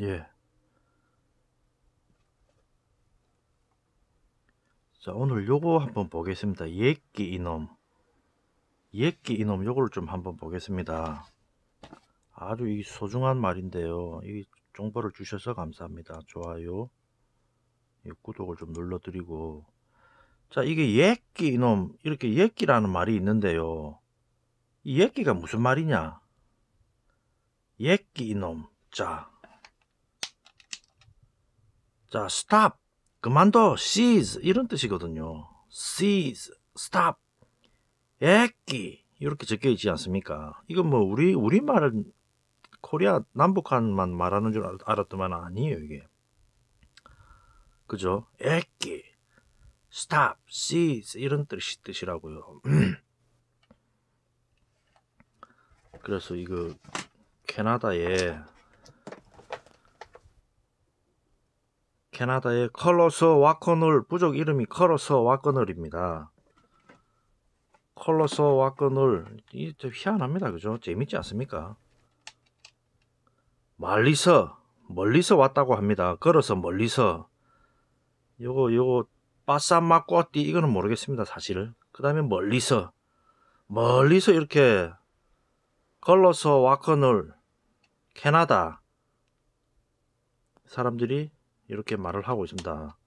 예. 자, 오늘 요거 한번 보겠습니다. 예끼 이놈. 예끼 이놈 요걸 좀 한번 보겠습니다. 아주 이 소중한 말인데요. 이 정보를 주셔서 감사합니다. 좋아요. 구독을 좀 눌러드리고. 자, 이게 예끼 이놈. 이렇게 예끼라는 말이 있는데요. 이 예끼가 무슨 말이냐? 예끼 이놈. 자. 자, stop. 그만둬. seize. 이런 뜻이거든요. seize. stop. 예끼. 이렇게 적혀 있지 않습니까? 이건 뭐 우리 우리 말은 코리아 남북한만 말하는 줄 알았더만 아니에요, 이게. 그죠? 애끼, stop, cease 이런 뜻이 뜻이라고요. 그래서 이거 캐나다에 캐나다의 컬러스 와커널 부족 이름이 컬러스 와커널입니다. 컬러스 와커널 이좀 희한합니다. 그죠? 재밌지 않습니까? 멀리서 멀리서 왔다고 합니다. 걸어서 멀리서 요거 요거 빠싸마꼬띠 이거는 모르겠습니다. 사실 그 다음에 멀리서 멀리서 이렇게 컬러스 와커널 캐나다 사람들이 이렇게 말을 하고 있습니다.